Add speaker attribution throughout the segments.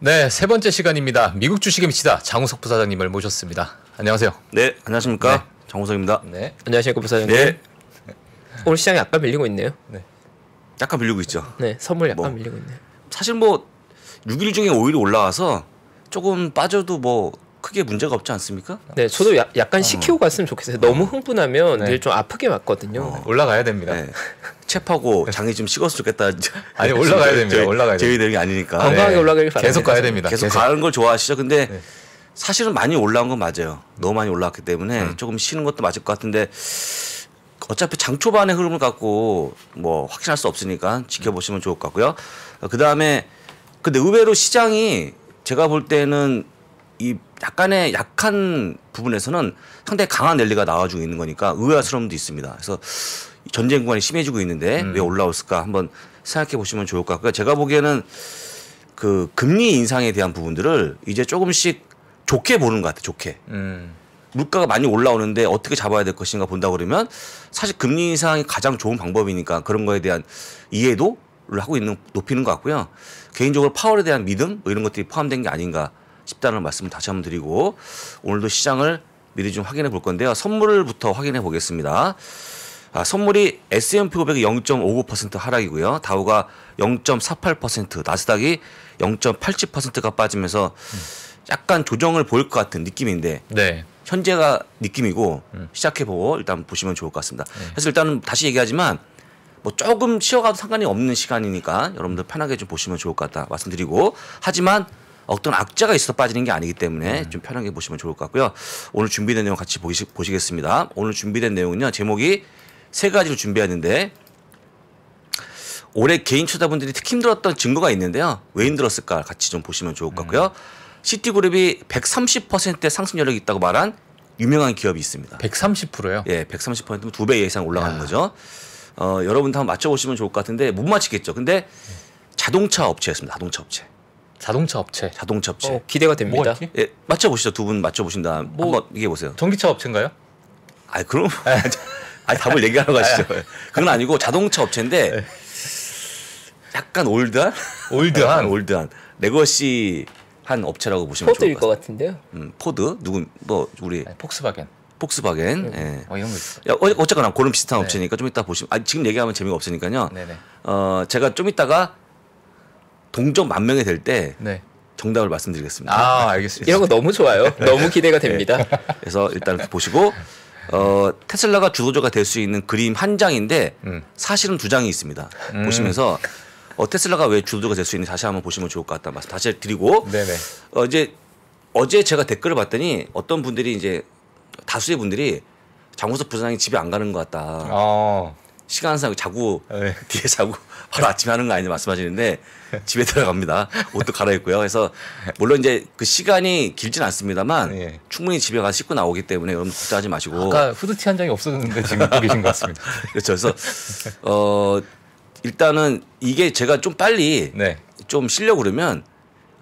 Speaker 1: 네, 세 번째 시간입니다. 미국 주식의 미치다 장우석 부사장님을 모셨습니다. 안녕하세요. 네,
Speaker 2: 안녕하십니까? 네. 장우석입니다. 네, 안녕하십니까 부사장님. 네.
Speaker 3: 오늘 시장이 약간 밀리고 있네요. 네.
Speaker 2: 약간 밀리고 있죠.
Speaker 3: 네, 선물 약간 뭐. 밀리고 있네요. 사실 뭐 6일 중에 5일 올라와서 조금 빠져도 뭐 크게 문제가 없지 않습니까? 네, 저도 야, 약간 어. 시키고 갔으면 좋겠어요. 너무 어. 흥분하면 네. 좀 아프게 맞거든요. 어. 올라가야 됩니다. 네.
Speaker 2: 챕하고 장이 좀 식었으면 좋겠다. 아니 올라가야 됩니다. 저희, 올라가야 저희 되는 게 아니니까. 건강하게 네. 올라가길 바랍니다. 계속 가야 됩니다. 계속, 계속. 가는 걸 좋아하시죠. 근데 네. 사실은 많이 올라온 건 맞아요. 너무 많이 올라왔기 때문에 음. 조금 쉬는 것도 맞을 것 같은데 어차피 장 초반의 흐름을 갖고 뭐 확신할 수 없으니까 지켜보시면 좋을 것 같고요. 그 다음에 근데 의외로 시장이 제가 볼 때는 이 약간의 약한 부분에서는 상당히 강한 랠리가 나와주고 있는 거니까 의아스러움도 있습니다. 그래서 전쟁 구간이 심해지고 있는데 음. 왜올라올까 한번 생각해 보시면 좋을 것 같고요. 제가 보기에는 그 금리 인상에 대한 부분들을 이제 조금씩 좋게 보는 것 같아요. 좋게. 음. 물가가 많이 올라오는데 어떻게 잡아야 될 것인가 본다 그러면 사실 금리 인상이 가장 좋은 방법이니까 그런 거에 대한 이해도를 하고 있는 높이는 것 같고요. 개인적으로 파월에 대한 믿음 뭐 이런 것들이 포함된 게 아닌가 싶다는 말씀을 다시 한번 드리고 오늘도 시장을 미리 좀 확인해 볼 건데요. 선물부터 확인해 보겠습니다. 아, 선물이 S&P 500이 0.59% 하락이고요. 다우가 0.48%, 나스닥이 0.87%가 빠지면서 약간 조정을 보일 것 같은 느낌인데 네. 현재가 느낌이고 음. 시작해보고 일단 보시면 좋을 것 같습니다. 네. 그래서 일단은 다시 얘기하지만 뭐 조금 쉬어가도 상관이 없는 시간이니까 여러분들 편하게 좀 보시면 좋을 것 같다 말씀드리고 하지만 어떤 악재가 있어 빠지는 게 아니기 때문에 음. 좀 편하게 보시면 좋을 것 같고요. 오늘 준비된 내용 같이 보시, 보시겠습니다. 오늘 준비된 내용은요. 제목이 세가지로 준비했는데 올해 개인 투자분들이 특히 힘들었던 증거가 있는데요. 왜 힘들었을까 같이 좀 보시면 좋을 것 같고요. 네. 시티그룹이 130%의 상승 여력이 있다고 말한 유명한 기업이 있습니다. 130%요? 예, 130%면 두배 이상 올라가는 야. 거죠. 어, 여러분도 한번 맞춰보시면 좋을 것 같은데 못 맞히겠죠. 근데 네. 자동차 업체였습니다. 자동차 업체. 자동차 업체. 자동차 업체. 어, 기대가 됩니다. 예, 맞춰보시죠. 두 분 맞춰보신 다음 뭐, 한번 얘기해보세요. 전기차 업체인가요? 아, 그럼. 아, 답을 얘기하러 가시죠. 아, 아. 그건 아니고 자동차 업체인데 네. 약간 올드한? 올드한? 올드한. 레거시 한 업체라고 보시면 좋을 것, 것 같은데요. 음, 포드? 누구, 뭐, 우리. 아니, 폭스바겐. 폭스바겐. 네. 예. 어, 이런 거 있어. 야, 어, 어쨌거나 그런 비슷한 네. 업체니까 좀 이따 보시면. 아, 지금 얘기하면 재미가 없으니까요. 네네. 어, 제가 좀 이따가 동점 만 명이 될때 네. 정답을 말씀드리겠습니다. 아, 알겠습니다. 이런 거 너무 좋아요. 네. 너무 기대가 됩니다. 그래서 일단 보시고 어, 테슬라가 주도자가 될 수 있는 그림 한 장인데 음. 사실은 두 장이 있습니다. 음. 보시면서 어, 테슬라가 왜 주도자가 될 수 있는지 다시 한번 보시면 좋을 것 같다는 말씀 다시 드리고 네네. 어, 이제 어제 제가 댓글을 봤더니 어떤 분들이 이제 다수의 분들이 장호석 부사장이 집에 안 가는 것 같다. 어. 시간상 자고 네. 뒤에 자고 바로 아침에 하는 거 아니냐 말씀하시는데 집에 들어갑니다. 옷도 갈아입고요. 그래서 물론 이제 그 시간이 길진 않습니다만 네. 충분히 집에 가서 씻고 나오기 때문에 여러분 걱정하지 마시고 아까
Speaker 1: 후드티 한 장이 없었는데
Speaker 2: 지금 입고 계신 것 같습니다. 그렇죠. 그래서 어 일단은 이게 제가 좀 빨리 네. 좀 쉬려 그러면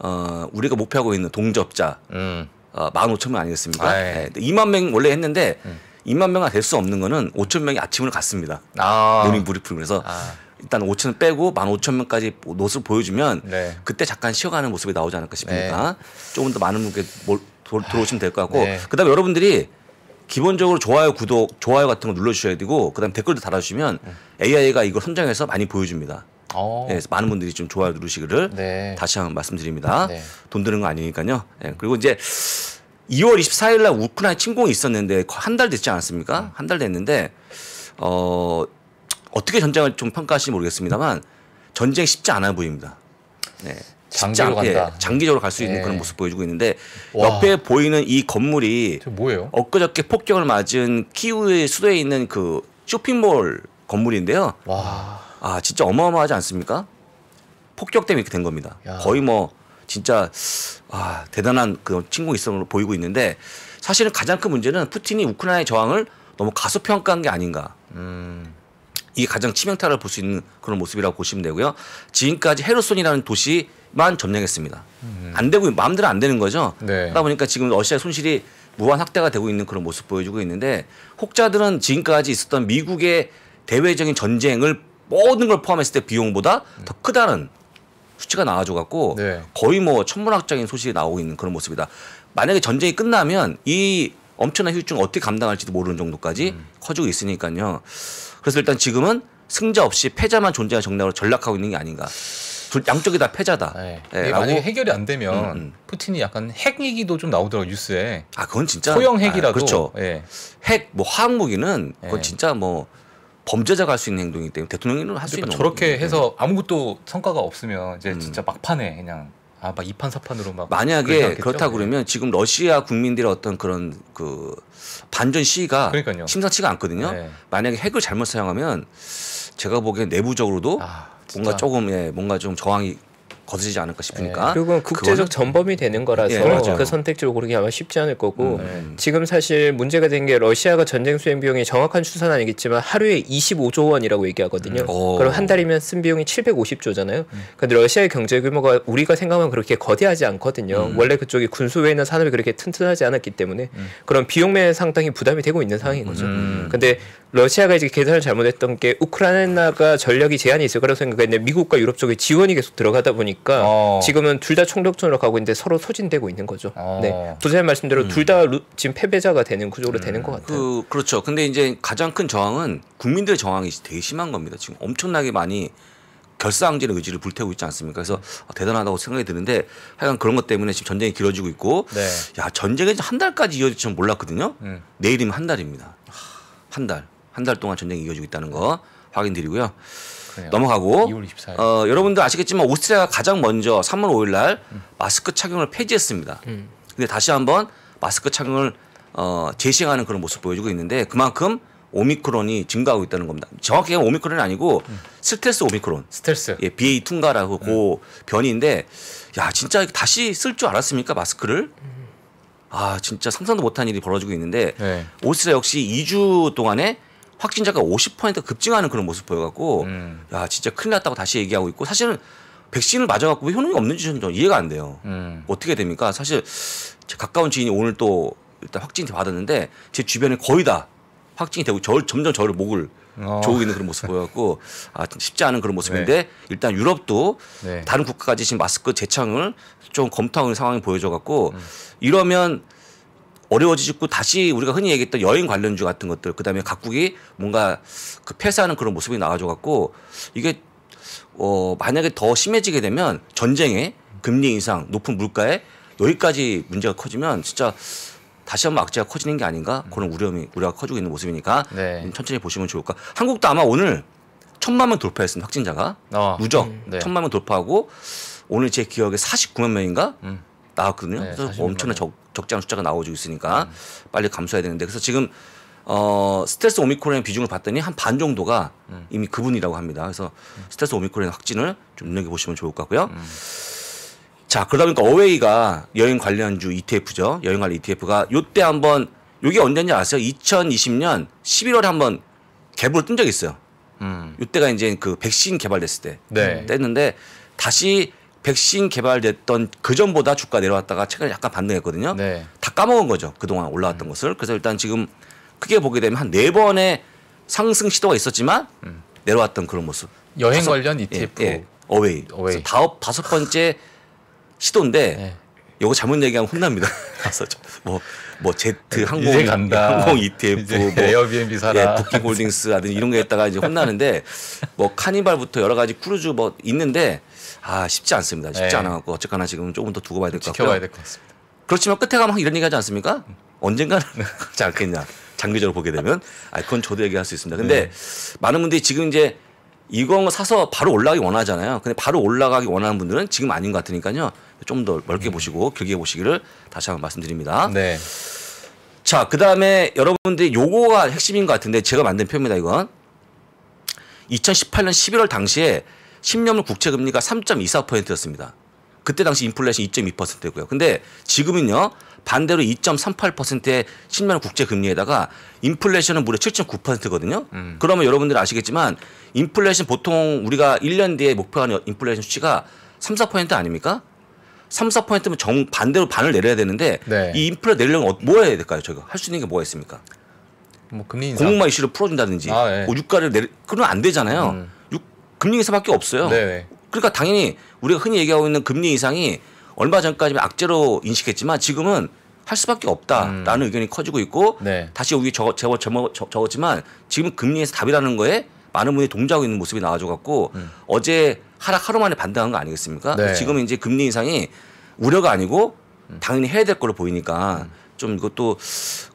Speaker 2: 어 우리가 목표하고 있는 동접자 음. 어, 15,000명 아니겠습니까? 아, 예. 네. 2만 명 원래 했는데 음. 2만 명이 될수 없는 거는 5천 명이 아침을 갔습니다. 아. 모닝 브리핑 그래서 아. 일단 5천 빼고 15,000명까지 노을 보여주면 네. 그때 잠깐 쉬어가는 모습이 나오지 않을까 싶으니까 네. 조금 더 많은 분께 들어오시면 될 것 같고 네. 그다음에 여러분들이 기본적으로 좋아요, 구독, 좋아요 같은 거 눌러주셔야 되고 그다음 댓글도 달아주시면 AI가 이걸 선정해서 많이 보여줍니다. 어. 네, 그래서 많은 분들이 좀 좋아요 누르시기를 네. 다시 한번 말씀드립니다. 네. 돈 드는 거 아니니까요. 그리고 이제 2월 24일 날 우크라이나 침공이 있었는데 한 달 됐지 않았습니까? 음. 한달 됐는데 어 어떻게 전쟁을 좀 평가하실지 모르겠습니다만 전쟁 쉽지 않아 보입니다. 네. 장기로 않게, 간다. 장기적으로 갈 수 있는 네. 그런 모습 보여주고 있는데 와. 옆에 보이는 이 건물이 뭐예요? 엊그저께 폭격을 맞은 키우의 수도에 있는 그 쇼핑몰 건물인데요. 와. 아 진짜 어마어마하지 않습니까? 폭격 때문에 이렇게 된 겁니다. 야. 거의 뭐 진짜 아, 대단한 그 친구 일성으로 보이고 있는데 사실은 가장 큰 문제는 푸틴이 우크라이나의 저항을 너무 가소평가한 게 아닌가. 음. 이게 가장 치명타를 볼 수 있는 그런 모습이라고 보시면 되고요. 지금까지 헤르손이라는 도시만 점령했습니다. 음. 안 되고 마음대로 안 되는 거죠. 네. 그러다 보니까 지금 러시아 손실이 무한 확대가 되고 있는 그런 모습 보여주고 있는데 혹자들은 지금까지 있었던 미국의 대외적인 전쟁을 모든 걸 포함했을 때 비용보다 더 음. 크다는 수치가 나와줘갖고 네. 거의 뭐 천문학적인 소식이 나오고 있는 그런 모습이다. 만약에 전쟁이 끝나면 이 엄청난 휴증 어떻게 감당할지도 모르는 정도까지 음. 커지고 있으니까요. 그래서 일단 지금은 승자 없이 패자만 존재할 정당으로 전락하고 있는 게 아닌가. 둘, 양쪽이 다 패자다. 네. 네, 만약
Speaker 1: 해결이 안 되면 음, 음. 푸틴이 약간 핵 얘기도 좀 나오더라고 뉴스에. 아
Speaker 2: 그건 진짜 소형 핵이라도. 아, 그렇죠. 네. 예. 핵뭐 화학 무기는 예. 그건 진짜 뭐 범죄자가 할 수 있는 행동이기 때문에 대통령은 할수 그러니까 있는 저렇게
Speaker 1: 해서 아무것도 성과가 없으면 이제 음. 진짜 막판에 그냥 아 막 이판 사판으로 막 만약에 그렇다 네. 그러면
Speaker 2: 지금 러시아 국민들의 어떤 그런 그 반전 시위가 그러니까요. 심상치가 않거든요. 네. 만약에 핵을 잘못 사용하면 제가 보기엔 내부적으로도 아, 뭔가 조금 예, 뭔가 좀 저항이 거스지 않을까 싶으니까. 네, 그리고 국제적
Speaker 3: 전범이 되는 거라서 예, 그 선택지를 고르기 아마 쉽지 않을 거고 음. 네. 지금 사실 문제가 된 게 러시아가 전쟁 수행 비용이 정확한 추산 아니겠지만 하루에 25조 원이라고 얘기하거든요. 음. 그럼 한 달이면 쓴 비용이 750조잖아요. 음. 근데 러시아의 경제 규모가 우리가 생각하면 그렇게 거대하지 않거든요. 음. 원래 그쪽이 군수에 있는 산업이 그렇게 튼튼하지 않았기 때문에 음. 그런 비용 면 상당히 부담이 되고 있는 상황인 거죠. 음. 근데 러시아가 이제 계산을 잘못했던 게 우크라이나가 전력이 제한이 있을 거라고 생각했는데 미국과 유럽 쪽에 지원이 계속 들어가다 보니까 보니까 어. 지금은 둘 다 총력전으로 가고 있는데 서로 소진되고 있는 거죠. 어. 네. 도사님 말씀대로 음. 둘다 지금 패배자가 되는 구조로 그 음. 되는 것 같아요.
Speaker 2: 그, 그렇죠. 근데 이제 가장 큰 저항은 국민들의 저항이 되게 심한 겁니다. 지금 엄청나게 많이 결사항전의 의지를 불태우고 있지 않습니까? 그래서 아, 대단하다고 생각이 드는데 하여간 그런 것 때문에 지금 전쟁이 길어지고 있고 네. 야 전쟁이 한 달까지 이어질 줄 몰랐거든요. 음. 내일이면 한 달입니다. 한 달, 한 달 동안 전쟁이 이어지고 있다는 거 확인드리고요. 그래요. 넘어가고 2월 24일. 어, 여러분들 아시겠지만 오스트리아가 가장 먼저 3월 5일 날 음. 마스크 착용을 폐지했습니다. 음. 근데 다시 한번 마스크 착용을 어, 재시행하는 그런 모습 보여주고 있는데 그만큼 오미크론이 증가하고 있다는 겁니다. 정확히 얘 오미크론이 아니고 음. 스텔스 오미크론. 스텔스. 예, b a 2가라고 음. 그 변이인데 야, 진짜 다시 쓸 줄 알았습니까? 마스크를? 음. 아, 진짜 상상도 못한 일이 벌어지고 있는데 네. 오스트리아 역시 2주 동안에 확진자가 50% 급증하는 그런 모습 보여갖고 음. 야 진짜 큰일 났다고 다시 얘기하고 있고 사실은 백신을 맞아갖고 왜 효능이 없는지 저는 이해가 안 돼요. 음. 어떻게 됩니까? 사실 제 가까운 지인이 오늘 또 일단 확진이 받았는데 제 주변에 거의 다 확진이 되고 저, 점점 저를 목을 어. 조고 있는 그런 모습 보여갖고 아, 쉽지 않은 그런 모습인데 네. 일단 유럽도 네. 다른 국가까지 지금 마스크 재창을 좀 검토하는 상황이 보여져갖고 음. 이러면 어려워지고 다시 우리가 흔히 얘기했던 여행 관련주 같은 것들 그다음에 각국이 뭔가 그 폐쇄하는 그런 모습이 나와줘 갖고 이게 어 만약에 더 심해지게 되면 전쟁에 금리 인상 높은 물가에 여기까지 문제가 커지면 진짜 다시 한번 악재가 커지는 게 아닌가 그런 우려미 우려가 커지고 있는 모습이니까 네. 천천히 보시면 좋을까 한국도 아마 오늘 천만 명 돌파했습니다 확진자가 어. 누적 음. 네. 천만 명 돌파하고 오늘 제 기억에 49만 명인가 음. 나왔거든요. 네, 그래서 엄청난 뭐 적, 적지 한 숫자가 나오고 있으니까 음. 빨리 감소해야 되는데 그래서 지금 어, 스트레스 오미크론의 비중을 봤더니 한 반 정도가 음. 이미 그분이라고 합니다. 그래서 음. 스트레스 오미크론의 확진을 좀 눈여겨 보시면 좋을 것 같고요. 음. 자, 그러다 보니까 어웨이가 여행 관련주 ETF죠. 여행 관련 ETF가 요때 한번 요게 언제인지 아세요? 2020년 11월에 한번 개 갭을 뜬 적이 있어요. 음. 요때가 이제 그 백신 개발됐을 때 네. 뗐는데 음. 다시 백신 개발됐던 그 전보다 주가 내려왔다가 최근에 약간 반등했거든요. 네. 다 까먹은 거죠. 그동안 올라왔던 음. 것을. 그래서 일단 지금 크게 보게 되면 한 네 번의 상승 시도가 있었지만 음. 내려왔던 그런 모습. 여행 다섯, 관련 ETF. 예, e 예. 어웨이. 어웨이. 다섯, 다섯 번째 시도인데 네. 요거 잘못 얘기하면 혼납니다. 뭐뭐 뭐 제트 항공 항공 ETF 뭐 에어비앤비 사라 예, 부킹홀딩스 이런 게 있다가 이제 혼나는데 뭐 카니발부터 여러 가지 크루즈 뭐 있는데 아 쉽지 않습니다. 쉽지 네. 않아갖고 어쨌거나 지금 조금 더 두고 봐야 될 것 같고요. 지켜봐야 될 것 같습니다. 그렇지만 끝에 가면 이런 얘기하지 않습니까? 음. 언젠가는 그렇지 않겠냐. 장기적으로 보게 되면 아 그건 저도 얘기할 수 있습니다. 근데 네. 많은 분들이 지금 이제 이거 사서 바로 올라가기 원하잖아요. 근데 바로 올라가기 원하는 분들은 지금 아닌 것 같으니까요. 좀 더 넓게 음. 보시고 길게 보시기를 다시 한번 말씀드립니다. 네. 자, 그 다음에 여러분들이 요거가 핵심인 것 같은데 제가 만든 표입니다, 이건. 2018년 11월 당시에 10년물 국채 금리가 3.24%였습니다. 그때 당시 인플레이션 2.2%고요. 근데 지금은요. 반대로 2.38%의 10년 국제 금리에다가 인플레이션은 무려 7.9%거든요. 음. 그러면 여러분들 아시겠지만 인플레이션 보통 우리가 1년 뒤에 목표하는 인플레이션 수치가 3, 4% 아닙니까? 3, 4%면 정 반대로 반을 내려야 되는데 네. 이 인플레 내려면 어, 뭐 해야 될까요? 저희가 할수 있는 게 뭐가 있습니까? 뭐 금리 인상. 공마 이슈를 풀어준다든지 아, 네. 뭐 유가를 내려 그러면 안 되잖아요. 음. 금리 인상밖에 없어요. 네 그러니까 당연히 우리가 흔히 얘기하고 있는 금리 인상이 얼마 전까지는 악재로 인식했지만 지금은 할 수밖에 없다라는 음. 의견이 커지고 있고 네. 다시 우리 저, 거 저, 거 저, 저, 적었지만 지금 금리에서 답이라는 거에 많은 분이 동조하고 있는 모습이 나와줘 갖고 음. 어제 하락 하루 만에 반등한 거 아니겠습니까? 네. 지금 이제 금리 인상이 우려가 아니고 음. 당연히 해야 될 걸로 보이니까 음. 좀 이것도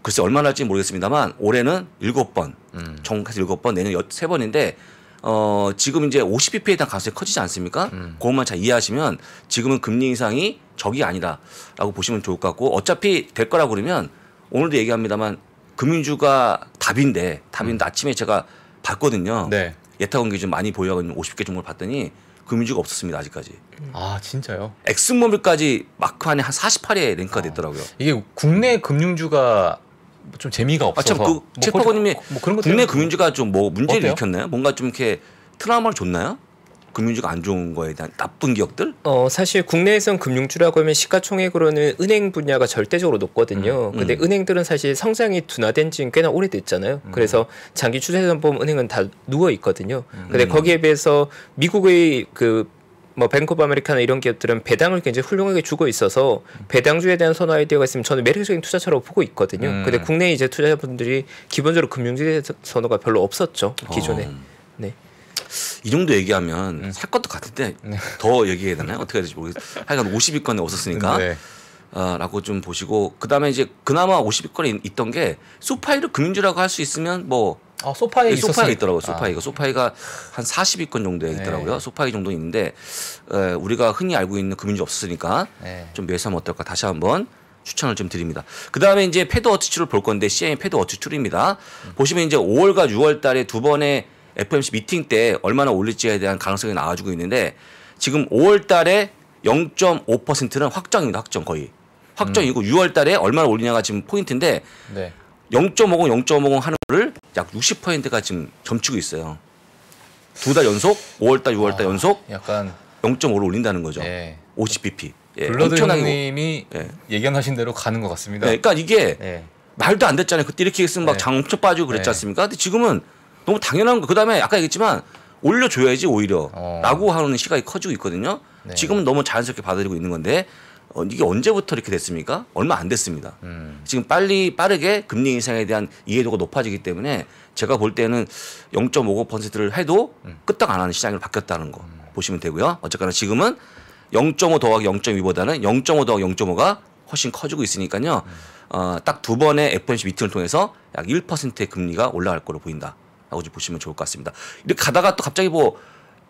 Speaker 2: 글쎄 얼마나 할지 모르겠습니다만 올해는 일곱 번 음. 정확히 일곱 번 내년 세 번인데 어, 지금 이제 50bp에 대한 가능성이 커지지 않습니까? 음. 그것만 잘 이해하시면 지금은 금리 인상이 적이 아니다라고 보시면 좋을 것 같고 어차피 될 거라고 그러면 오늘도 얘기합니다만 금융주가 답인데 답인데 음. 아침에 제가 봤거든요. 네. 예타공기 좀 많이 보유하는 50개 종목을 봤더니 금융주가 없었습니다 아직까지.
Speaker 1: 음. 아 진짜요?
Speaker 2: 엑스모빌까지 마크안에한 48에 랭크가 됐더라고요. 아, 이게 국내 금융주가 뭐 좀 재미가 아, 없어서. 아참그 뭐체고님이뭐 어, 그런 국내 금융주가 좀 뭐 문제를 어때요? 일으켰나요? 뭔가 좀 이렇게 트라우마를 줬나요? 금융주가 안 좋은 거에 대한 나쁜
Speaker 3: 기억들? 어 사실 국내에선 금융주라고 하면 시가총액으로는 은행 분야가 절대적으로 높거든요. 음, 음. 근데 은행들은 사실 성장이 둔화된 지는 꽤나 오래됐잖아요. 음. 그래서 장기 추세선 보면 은행은 다 누워 있거든요. 음. 근데 거기에 음. 비해서 미국의 그뭐 뱅크오브 아메리카나 이런 기업들은 배당을 굉장히 훌륭하게 주고 있어서 배당주에 대한 선호 아이디어가 있으면 저는 매력적인 투자처라고 보고 있거든요. 음. 근데 국내 이제 투자자분들이 기본적으로 금융주에 선호가 별로 없었죠 기존에. 어. 네. 이
Speaker 2: 정도 얘기하면 음. 살 것도 같은데 네. 더 얘기해야 되나요? 어떻게 해야 될지 모르겠어요. 하여간 50위권에 없었으니까. 네. 라고 좀 보시고 그다음에 이제 그나마 50위권에 있던 게 소파이를 금융주라고 할 수 있으면 뭐
Speaker 1: 아, 소파이 네, 소파이 있더라고요. 소파이가
Speaker 2: 아. 소파이가 한 40위권 정도에 있더라고요. 네. 소파이 정도 있는데 에, 우리가 흔히 알고 있는 금융주 없으니까 네. 좀 매수하면 어떨까 다시 한번 추천을 좀 드립니다. 그 다음에 이제 패드 어치출을 볼 건데 CM 패드 어치출입니다. 음. 보시면 이제 5월과 6월 달에 두 번의 FMC 미팅 때 얼마나 올릴지에 대한 가능성이 나와주고 있는데 지금 5월 달에 0.5%는 확정입니다. 확정 거의. 확정이고 음. 6월 달에 얼마나 올리냐가 지금 포인트인데 네. 0.50, 0.50 하는 거를 약 60%가 지금 점치고 있어요. 두 달 연속 5월 달, 6월 달 아, 연속 약간 0.5를 올린다는 거죠. 예. 50bp. 예, 블러드
Speaker 1: 님이 예. 예견하신 대로 가는 것 같습니다. 네,
Speaker 2: 그러니까 이게 예. 말도 안 됐잖아요. 그때 이렇게 했으면 막장엄 네. 빠지고 그랬지 네. 않습니까? 근데 지금은 너무 당연한 거. 그다음에 아까 얘기했지만 올려줘야지 오히려 어. 라고 하는 시각이 커지고 있거든요. 네. 지금은 너무 자연스럽게 받아들이고 있는 건데 어, 이게 언제부터 이렇게 됐습니까? 얼마 안 됐습니다. 음. 지금 빨리 빠르게 금리 인상에 대한 이해도가 높아지기 때문에 제가 볼 때는 0.55%를 해도 음. 끄떡 안 하는 시장으로 바뀌었다는 거 음. 보시면 되고요. 어쨌거나 지금은 0.5 더하기 0.2보다는 0.5 더하기 0.5가 훨씬 커지고 있으니니까요 음. 어, 딱 두 번의 FOMC 미팅을 통해서 약 1%의 금리가 올라갈 거로 보인다라고 좀 보시면 좋을 것 같습니다. 이렇게 가다가 또 갑자기 뭐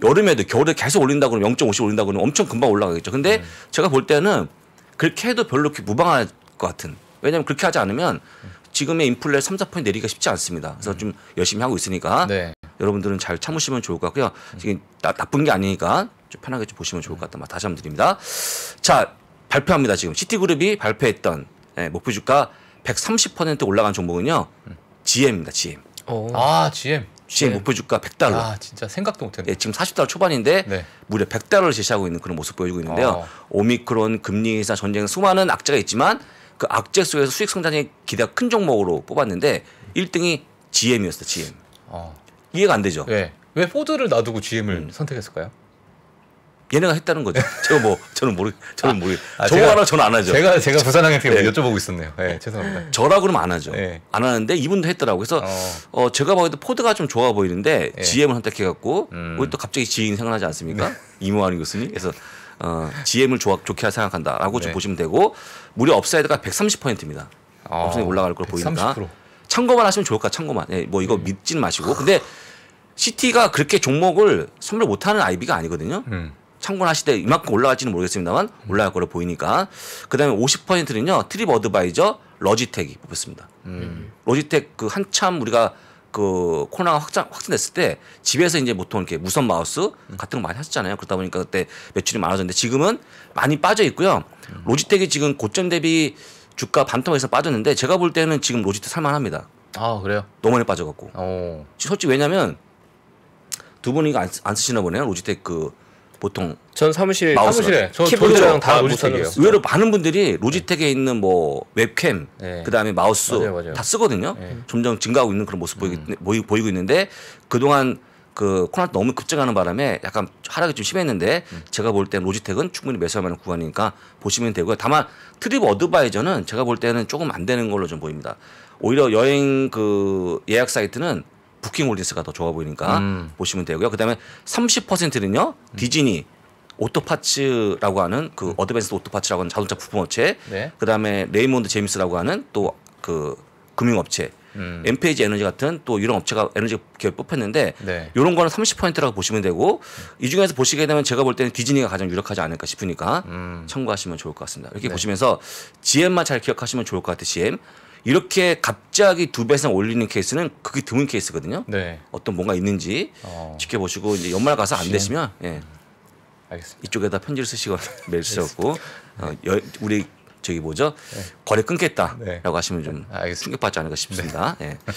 Speaker 2: 여름에도 겨울에 계속 올린다 그러면 0.5씩 올린다 그러면 엄청 금방 올라가겠죠. 근데 음. 제가 볼 때는 그렇게 해도 별로 이렇게 무방할 것 같은. 왜냐하면 그렇게 하지 않으면 지금의 인플레 3, 4% 내리기가 쉽지 않습니다. 그래서 음. 좀 열심히 하고 있으니까 네. 여러분들은 잘 참으시면 좋을 것 같고요. 음. 지금 나, 나쁜 게 아니니까 좀 편하게 좀 보시면 좋을 것 같다. 다시 한번 드립니다. 자, 발표합니다. 지금 시티그룹이 발표했던 예, 목표 주가 130% 올라간 종목은요. GM입니다. 음. GM.
Speaker 1: 오. 아, GM.
Speaker 2: 주식 네. 목표 주가 100달러. 아, 진짜 생각도 못 했네. 예, 네, 지금 40달러 초반인데 네. 무려 100달러를 제시하고 있는 그런 모습 보여주고 있는데요. 아. 오미크론, 금리 인상, 전쟁 수많은 악재가 있지만 그 악재 속에서 수익 성장이 기대큰 종목으로 뽑았는데 1등이 GM이었어요, GM. 아. 어. 이해가 안 되죠? 네. 왜 포드를 놔두고 GM을 음. 선택했을까요? 얘네가 했다는 거죠. 제가 뭐 저는 모르 저는 모르. 아, 저거 하나 저는 안 하죠. 제가 제가 부산항에 네. 여쭤보고 있었네요. 네, 죄송합니다. 저라고는 안 하죠. 네. 안 하는데 이분도 했더라고. 그래서 어. 어 제가 봐도 포드가 좀 좋아 보이는데 네. GM을 선택해 갖고 음. 우리 또 갑자기 지인 생각나지 않습니까? 네. 이모하는 교수님. 그래서 어 GM을 좋아, 좋게 생각한다라고 좀 네. 보시면 되고 무려 업사이드가 130%입니다. 어, 엄청 올라갈 걸 130%. 보이니까 참고만 하시면 좋을까 참고만. 예, 뭐 이거 음. 네. 믿진 마시고 근데 시티가 그렇게 종목을 선물 못하는 아이비가 아니거든요. 음. 참고하실 때 이만큼 올라갈지는 모르겠습니다만 올라갈 거로 보이니까 그다음에 50%는요 트립 어드바이저 러지텍이 뽑혔습니다. 음. 로지텍 그 한참 우리가 그 코로나가 확장 확산됐을 때 집에서 이제 보통 이렇게 무선 마우스 음. 같은 거 많이 하셨잖아요. 그러다 보니까 그때 매출이 많아졌는데 지금은 많이 빠져 있고요. 음. 로지텍이 지금 고점 대비 주가 반토막 에서 빠졌는데 제가 볼 때는 지금 로지텍 살만합니다. 아 그래요? 너무 많이 빠져갖고. 오. 어. 솔직히 왜냐면 두 분이 안, 안 쓰시나 보네요. 로지텍 그 보통 전 사무실 사무실에 저 키보드랑 다 로지텍이에요. 의외로 많은 분들이 로지텍에 있는 뭐 웹캠 네. 그다음에 마우스 맞아요, 맞아요. 다 쓰거든요. 네. 점점 증가하고 있는 그런 모습 음. 보이고, 보이고 있는데 그동안 그 코로나 너무 급증하는 바람에 약간 하락이 좀 심했는데 음. 제가 볼 때는 로지텍은 충분히 매수할 만한 구간이니까 보시면 되고요. 다만 트립 어드바이저는 제가 볼 때는 조금 안 되는 걸로 좀 보입니다. 오히려 여행 그 예약 사이트는 부킹홀린스가 더 좋아 보이니까 음. 보시면 되고요. 그다음에 30%는요 디즈니 오토파츠라고 하는 그 음. 어드밴스 오토파츠라고 하는 자동차 부품 업체, 네. 그다음에 레이몬드 제임스라고 하는 또 그 금융업체, 음. 엠페이지 에너지 같은 또 이런 업체가 에너지 기업 뽑혔는데 네. 이런 거는 30%라고 보시면 되고 이 중에서 보시게 되면 제가 볼 때는 디즈니가 가장 유력하지 않을까 싶으니까 음. 참고하시면 좋을 것 같습니다. 이렇게 네. 보시면서 GM만 잘 기억하시면 좋을 것 같아요. GM 이렇게 갑자기 두 배 이상 올리는 케이스는 그게 드문 케이스거든요. 네. 어떤 뭔가 있는지 어. 지켜보시고 이제 연말 가서 안 되시면 예. 알겠습니다. 이쪽에다 편지를 쓰시거나 메일 쓰셨고 어, 여, 우리 저기 뭐죠 네. 거래 끊겠다라고 네. 하시면 좀 아, 알겠습니다. 충격받지 않을까 싶습니다. 네. 예.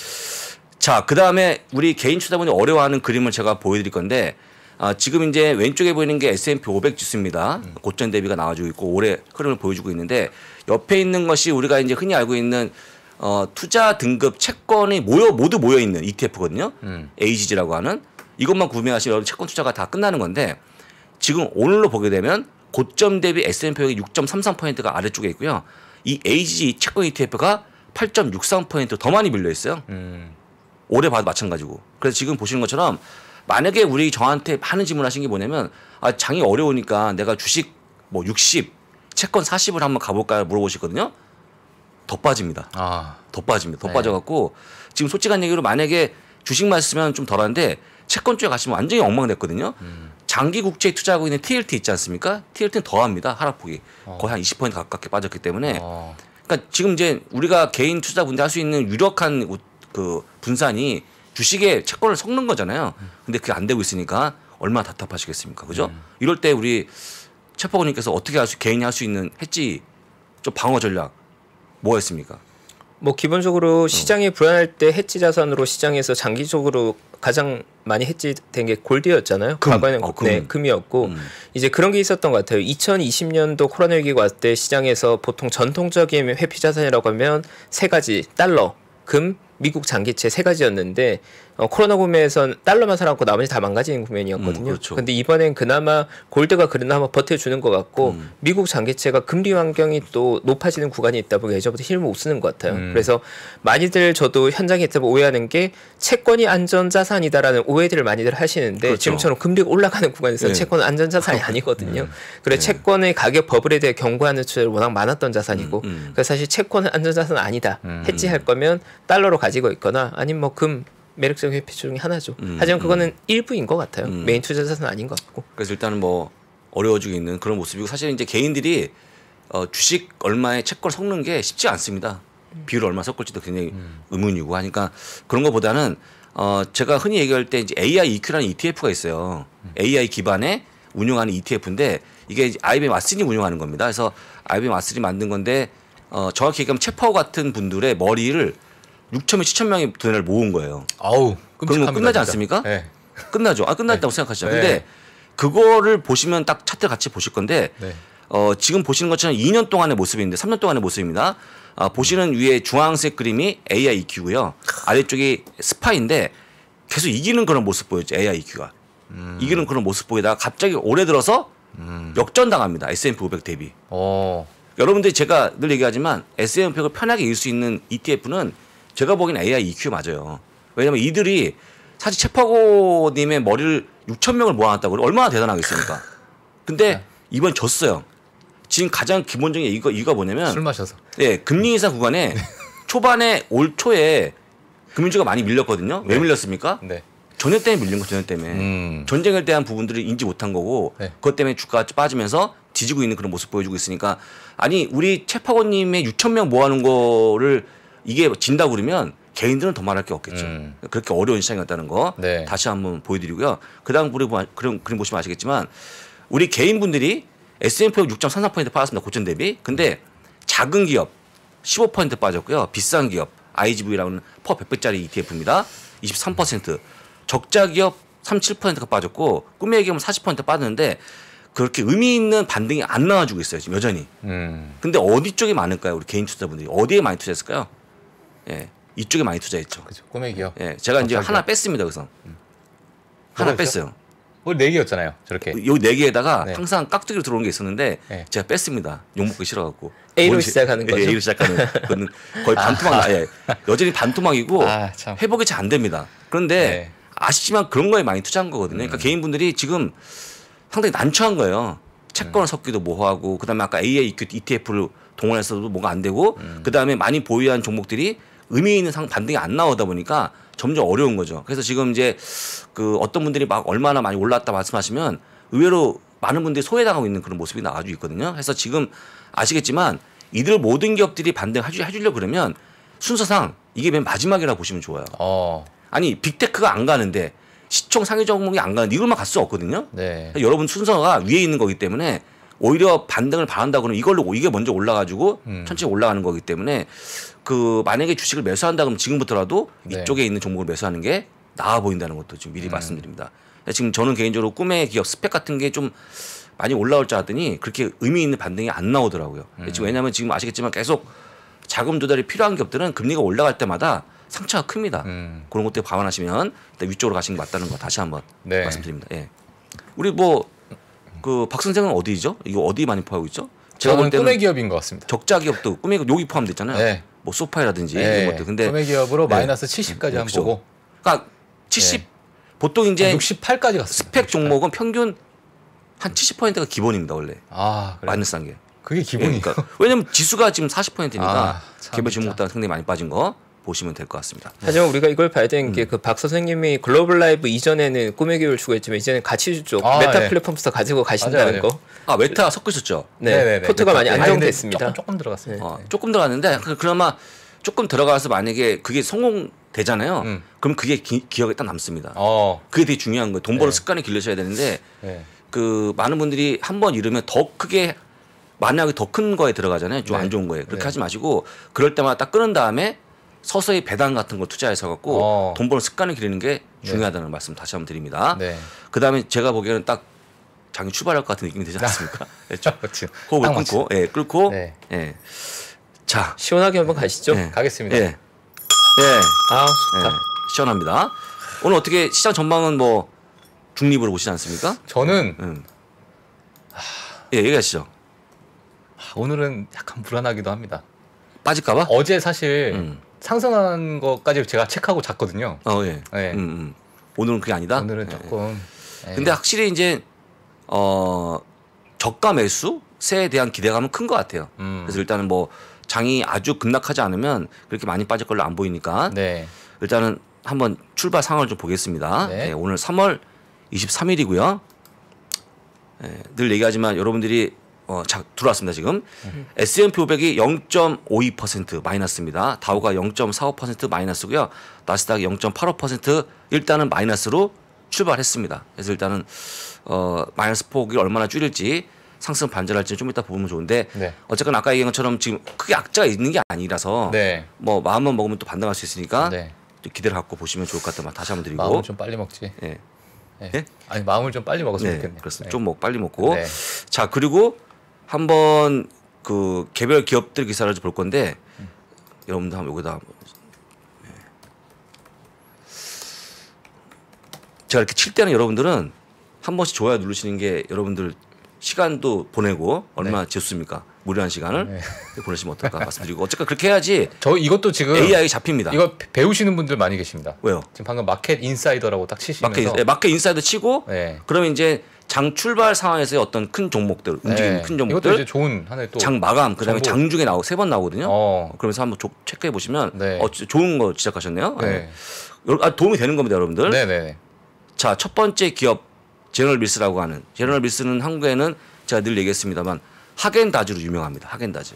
Speaker 2: 자 그다음에 우리 개인 투자분이 어려워하는 그림을 제가 보여드릴 건데 아, 지금 이제 왼쪽에 보이는 게 S&P 500 지수입니다. 음. 고점 대비가 나와주고 있고 올해 흐름을 보여주고 있는데 옆에 있는 것이 우리가 이제 흔히 알고 있는 어, 투자 등급 채권이 모여 모두 모여 있는 ETF거든요. 음. AGG라고 하는 이것만 구매하시면 여러분 채권 투자가 다 끝나는 건데 지금 오늘로 보게 되면 고점 대비 S&P가 6.33%가 아래쪽에 있고요. 이 AGG 채권 ETF가 8.63%더 많이 밀려 있어요. 음. 올해 봐도 마찬가지고. 그래서 지금 보시는 것처럼 만약에 우리 저한테 하는 질문하신 게 뭐냐면 아 장이 어려우니까 내가 주식 뭐 60, 채권 40을 한번 가볼까 물어보시거든요. 더 빠집니다. 아. 더 빠집니다. 더 네. 빠져갖고 지금 솔직한 얘기로 만약에 주식만 쓰면 좀 덜한데 채권쪽에 가시면 완전히 엉망됐거든요. 음. 장기 국채에 투자하고 있는 TLT 있지 않습니까? TLT는 더합니다. 하락폭이 어. 거의 한 20% 가깝게 빠졌기 때문에 어. 그러니까 지금 이제 우리가 개인 투자분들 할수 있는 유력한 그 분산이 주식에 채권을 섞는 거잖아요. 음. 근데 그게 안 되고 있으니까 얼마나 답답하시겠습니까? 그죠? 음. 이럴 때 우리 채퍼고님께서 어떻게 할 수 개인이 할 수 있는 했지
Speaker 3: 좀 방어 전략 뭐였습니까? 뭐 기본적으로 시장이 불안할 때해치 자산으로 시장에서 장기적으로 가장 많이 해치된게 골드였잖아요. 금. 과거에는 어, 네, 금. 네, 금이었고 음. 이제 그런 게 있었던 것 같아요. 2020년도 코로나 위기가 왔을 때 시장에서 보통 전통적인 회피 자산이라고 하면 세 가지 달러, 금, 미국 장기채 세 가지였는데 어, 코로나 구매에선 달러만 살았고 나머지 다 망가지는 국면이었거든요. 음, 그렇죠. 근데 이번엔 그나마 골드가 그나마 버텨주는 것 같고 음. 미국 장기채가 금리 환경이 또 높아지는 구간이 있다 보니 예전부터 힘을 못 쓰는 것 같아요. 음. 그래서 많이들 저도 현장에 있다 보 오해하는 게 채권이 안전자산이다라는 오해들을 많이들 하시는데 그렇죠. 지금처럼 금리가 올라가는 구간에서 네. 채권은 안전자산이 아니거든요. 음. 그래 네. 채권의 가격 버블에 대해 경고하는 추세를 워낙 많았던 자산이고 음, 음. 그래서 사실 채권은 안전자산 아니다. 해지할 거면 달러로 가지고 있거나 아니면 뭐금 매력적 회피 중에 하나죠. 음, 하지만 그거는 음. 일부인 것 같아요. 음. 메인 투자자는 아닌 것 같고.
Speaker 2: 그래서 일단은 뭐 어려워지고 있는 그런 모습이고 사실 이제 개인들이 어, 주식 얼마에 채권 섞는 게 쉽지 않습니다. 음. 비율 얼마 섞을지도 굉장히 음. 의문이고 하니까 그런 것보다는 어, 제가 흔히 얘기할 때 이제 AI EQ라는 ETF가 있어요. 음. AI 기반의 운영하는 ETF인데 이게 IBM 아스이 운영하는 겁니다. 그래서 IBM 아스이 만든 건데 어, 정확히 얘기하면 체파 같은 분들의 머리를 6천 명, 7천 명의 돈을 모은 거예요. 아우, 그럼 끝나지 않습니까? 네. 끝나죠. 아, 끝났다고 예. 네. 생각하시죠. 예. 근데 그거를 보시면 딱 차트 같이 보실 건데 네. 어, 지금 보시는 것처럼 2년 동안의 모습인데 3년 동안의 모습입니다. 아, 보시는 위에 중앙색 그림이 AIQ고요. 아래쪽이 스파인데 계속 이기는 그런 모습 보였죠. AIQ가. 음. 이기는 그런 모습 보이다가 갑자기 올해 들어서 음. 역전당합니다. S&P 500 대비. 오. 어. 여러분들이 제가 늘 얘기하지만 S&P 500을 편하게 읽을 수 있는 ETF는 제가 보기엔 AI EQ 맞아요. 왜냐면 이들이 사실 체파고님의 머리를 6천 명을 모아놨다고 얼마나 대단하겠습니까? 근데 네. 이번 에 졌어요. 지금 가장 기본적인 이거 이유가 뭐냐면 술 마셔서 예 금리 인상 구간에 네. 초반에 올 초에 금융주가 많이 밀렸거든요. 왜 네. 밀렸습니까? 네. 전혀 때문에 밀린 거 전혀 때문에 음. 전쟁에 대한 부분들을 인지 못한 거고 네. 그것 때문에 주가 빠지면서 뒤지고 있는 그런 모습 보여주고 있으니까 아니 우리 채파고님의 6천 명 모아놓은 거를 이게 진다고 그러면 개인들은 더 말할 게 없겠죠. 음. 그렇게 어려운 시장이었다는 거 네. 다시 한번 보여드리고요. 그다음 그림 뭐, 그림 보시면 아시겠지만 우리 개인분들이 S&P 6.33% 빠졌습니다. 고점 대비. 근데 작은 기업 15% 빠졌고요. 비싼 기업 IGV라는 퍼 100배짜리 ETF입니다. 23% 적자 기업 37%가 빠졌고 꿈의 기업은 40% 빠졌는데 그렇게 의미 있는 반등이 안 나와주고 있어요. 지금 여전히. 음. 근데 어디 쪽이 많을까요? 우리 개인 투자분들이 어디에 많이 투자했을까요? 예. 이쪽에 많이 투자했죠. 그죠. 꼬맥이요. 예. 제가 이제 하나 뺐습니다. 그래서 음. 하나 뺐어요. 원래 네 개였잖아요. 저렇게. 여네 개에다가 네. 항상 깍두기로 들어오는 게 있었는데 네. 제가 뺐습니다. 욕 먹기 싫어갖고. A로 시작하는 거죠. A로 시작하는. 그건 거의 반토막. 아. 예. 여전히 반토막이고 아, 회복이 잘 안 됩니다. 그런데 네. 아시지만 그런 거에 많이 투자한 거거든요. 그러니까 음. 개인분들이 지금 상당히 난처한 거예요. 채권을 음. 섞기도 모호하고 그다음에 아까 AA ETF를 e 동원해서도 뭔가 안 되고 음. 그다음에 많이 보유한 종목들이 의미 있는 상 반등이 안 나오다 보니까 점점 어려운 거죠. 그래서 지금 이제 그 어떤 분들이 막 얼마나 많이 올랐다 말씀하시면 의외로 많은 분들이 소외당하고 있는 그런 모습이 나와주 있거든요. 그래서 지금 아시겠지만 이들 모든 기업들이 반등해주려 고 그러면 순서상 이게 맨 마지막이라고 보시면 좋아요. 어. 아니 빅테크가 안 가는데 시총 상위 종목이 안 가는데 이걸만 갈 수 없거든요. 네. 여러분 순서가 위에 있는 거기 때문에 오히려 반등을 바란다 그러면 이걸로 이게 먼저 올라가지고 음. 천천히 올라가는 거기 때문에 그 만약에 주식을 매수한다 그러면 지금부터라도 네. 이쪽에 있는 종목을 매수하는 게 나아 보인다는 것도 지금 미리 음. 말씀드립니다. 지금 저는 개인적으로 꿈의 기업 스펙 같은 게 좀 많이 올라올 줄 알았더니 그렇게 의미 있는 반등이 안 나오더라고요. 음. 지금 왜냐하면 지금 아시겠지만 계속 자금 조달이 필요한 기업들은 금리가 올라갈 때마다 상처가 큽니다. 음. 그런 것들 감안하시면 일단 위쪽으로 가시는 게 맞다는 거 다시 한번 네. 말씀드립니다. 예. 우리 뭐 그 박선생은 어디죠? 이거 어디 많이 포함하고 있죠? 제가 볼 때는 꿈의 기업인 것 같습니다. 적자 기업도 꿈의 기 여기 포함됐잖아요. 네. 뭐 소파라든지 예. 이런 것들. 근데 도매기업으로 네. 마이너스 70까지 한 거고. 그렇죠. 그러니까 70 예. 보통 이제 68까지 아, 갔어요. 스펙 종목은 예. 평균 한 70%가 기본입니다 원래. 아 마이너스 한계 그게 기본이니까. 그러니까. 왜냐면 지수가 지금
Speaker 3: 40%니까 아,
Speaker 2: 개별 종목당 상당히 많이 빠진 거. 보시면 될 것 같습니다.
Speaker 3: 네. 하지만 우리가 이걸 봐야 되는 게 음. 그박 선생님이 글로벌 라이브 이전에는 꿈의 기회를 추구했지만 이제는 가치주 쪽 아, 메타 네. 플랫폼부터 가지고 가신다는 맞아요, 거. 아 메타 섞으셨죠? 네, 네, 네 포트가 네. 많이 안정됐습니다.
Speaker 2: 아, 조금, 조금 들어갔어요. 어, 네. 아, 조금 들어갔는데 그, 그나마 조금 들어가서 만약에 그게 성공 되잖아요. 음. 그럼 그게 기, 억에딱 남습니다. 어. 그게 되게 중요한 거예요. 돈 버는 습관이 길러셔야 되는데 그 많은 분들이 한 번 이러면 더 크게 만약에 더 큰 거에 들어가잖아요. 좀안 좋은 거에 그렇게 하지 마시고 그럴 때마다 딱 끊은 다음에 서서히 배당 같은 거 투자해서 갖고 어. 돈 버는 습관을 기르는 게 네. 중요하다는 네. 말씀 다시 한번 드립니다. 네. 그다음에 제가 보기에는 딱 장이 출발할 것 같은 느낌이 되지 않습니까? 그렇죠. 호흡을 그렇죠. 끊고, 예, 끊고, 네. 예. 자 시원하게 한번 가시죠. 예. 가겠습니다. 예. 예. 아 예. 좋다. 예. 시원합니다. 오늘 어떻게 시장 전망은 뭐 중립으로 보시지 않습니까? 저는 음. 예. 하... 예 얘기하시죠.
Speaker 1: 아, 오늘은 약간 불안하기도 합니다. 빠질까봐? 어제 사실 음. 상승한 것까지 제가
Speaker 2: 체크하고 잤거든요. 어, 예. 예. 음, 음. 오늘은 그게 아니다. 오늘은 예, 조금. 예. 예. 근데 확실히 이제 어 저가 매수세에 대한 기대감은 큰 것 같아요. 음. 그래서 일단은 뭐 장이 아주 급락하지 않으면 그렇게 많이 빠질 걸로 안 보이니까 네. 일단은 한번 출발 상황을 좀 보겠습니다. 네. 네, 오늘 3월 23일이고요. 네, 늘 얘기하지만 여러분들이 어, 자, 들어왔습니다, 지금. 음. S&P 500이 0.52% 마이너스입니다. 다우가 0.45% 마이너스고요. 나스닥이 0.85% 일단은 마이너스로 출발했습니다. 그래서 일단은 어, 마이너스 폭이 얼마나 줄일지 상승 반전할지 좀 이따 보면 좋은데 네. 어쨌건 아까 얘기한 것처럼 지금 크게 악재가 있는 게 아니라서 네. 뭐 마음만 먹으면 또 반등할 수 있으니까 네. 기대를 갖고 보시면 좋을 것 같다 다시 한번 드리고 마음을 좀 빨리 먹지. 예.
Speaker 1: 네. 예? 아니 마음을 좀 빨리 먹었으면 네, 좋겠네 그렇습니다. 좀뭐
Speaker 2: 네. 빨리 먹고 네. 자 그리고 한번 그 개별 기업들 기사를 볼 건데 음. 여러분도 한번 여기다 한번. 네. 제가 이렇게 칠 때는 여러분들은 한 번씩 좋아요 누르시는 게 여러분들 시간도 보내고 얼마 네. 지었습니까? 무료한 시간을 네. 보내시면 어떨까 말씀드리고 어쨌든 그렇게 해야지 저 이것도 지금 AI 잡힙니다. 이거 배우시는 분들 많이 계십니다. 왜요? 지금 방금 마켓 인사이더라고 딱 치시면서 마켓, 예, 마켓 인사이더 치고 네. 그러면 이제 장 출발 상황에서의 어떤 큰 종목들 움직이는 네. 큰 종목들 이것도
Speaker 1: 좋은 하나의 또장 마감 그다음에 정보.
Speaker 2: 장중에 나오고 세 번 나오거든요. 어. 그러면서 한번 조, 체크해 보시면 네. 어 좋은 거 시작하셨네요. 네. 네. 아, 도움이 되는 겁니다, 여러분들. 네네. 네, 네. 자, 첫 번째 기업 제너럴 밀스라고 하는 제너럴 밀스는 한국에는 제가 늘 얘기했습니다만 하겐다즈로 유명합니다. 하겐다즈.